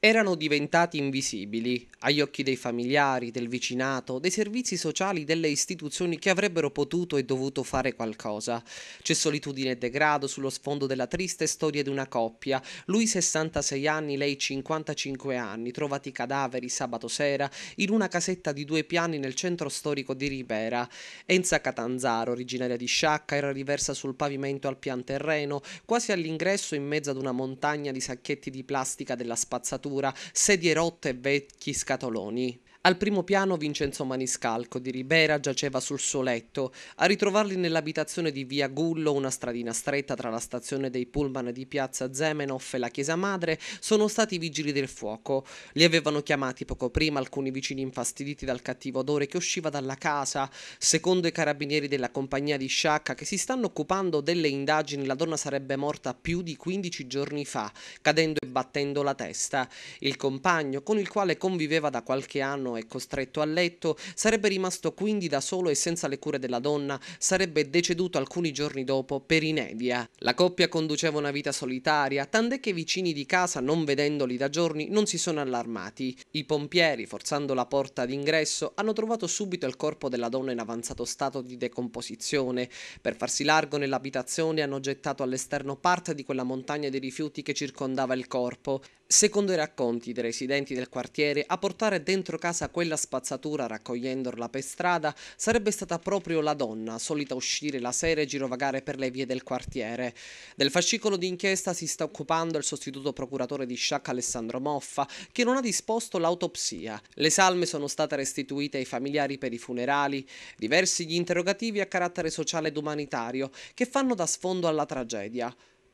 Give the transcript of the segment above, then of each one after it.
erano diventati invisibili agli occhi dei familiari, del vicinato, dei servizi sociali, delle istituzioni che avrebbero potuto e dovuto fare qualcosa. C'è solitudine e degrado sullo sfondo della triste storia di una coppia, lui 66 anni, lei 55 anni, trovati cadaveri sabato sera in una casetta di due piani nel centro storico di Ribera. Enza Catanzaro, originaria di Sciacca, era riversa sul pavimento al pian terreno, quasi all'ingresso in mezzo ad una montagna di sacchetti di plastica della spazzatura spazzatura, sedie rotte e vecchi scatoloni. Al primo piano Vincenzo Maniscalco di Ribera giaceva sul suo letto, a ritrovarli nell'abitazione di via Gullo, una stradina stretta tra la stazione dei pullman di piazza Zemenov e la chiesa madre, sono stati i vigili del fuoco. Li avevano chiamati poco prima alcuni vicini infastiditi dal cattivo odore che usciva dalla casa. Secondo i carabinieri della compagnia di Sciacca che si stanno occupando delle indagini, la donna sarebbe morta più di 15 giorni fa, cadendo e battendo la testa. Il compagno, con il quale conviveva da qualche anno, e costretto a letto, sarebbe rimasto quindi da solo e senza le cure della donna, sarebbe deceduto alcuni giorni dopo per inedia. La coppia conduceva una vita solitaria, tant'è che i vicini di casa, non vedendoli da giorni, non si sono allarmati. I pompieri, forzando la porta d'ingresso, hanno trovato subito il corpo della donna in avanzato stato di decomposizione. Per farsi largo nell'abitazione hanno gettato all'esterno parte di quella montagna di rifiuti che circondava il corpo. Secondo i racconti dei residenti del quartiere, a portare dentro casa quella spazzatura raccogliendola per strada sarebbe stata proprio la donna, solita uscire la sera e girovagare per le vie del quartiere. Del fascicolo d'inchiesta si sta occupando il sostituto procuratore di Sciacca Alessandro Moffa, che non ha disposto l'autopsia. Le salme sono state restituite ai familiari per i funerali, diversi gli interrogativi a carattere sociale ed umanitario che fanno da sfondo alla tragedia.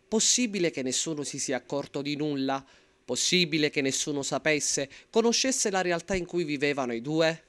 Possibile che nessuno si sia accorto di nulla? Possibile che nessuno sapesse, conoscesse la realtà in cui vivevano i due?